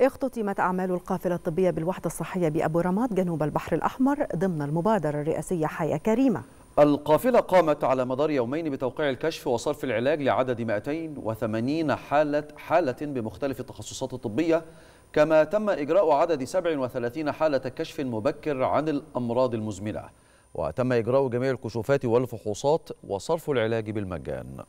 اختتمت أعمال القافلة الطبية بالوحدة الصحية بأبو رماد جنوب البحر الأحمر ضمن المبادرة الرئاسية حياة كريمة القافلة قامت على مدار يومين بتوقيع الكشف وصرف العلاج لعدد 280 حالة حالة بمختلف التخصصات الطبية كما تم إجراء عدد 37 حالة كشف مبكر عن الأمراض المزمنة وتم إجراء جميع الكشوفات والفحوصات وصرف العلاج بالمجان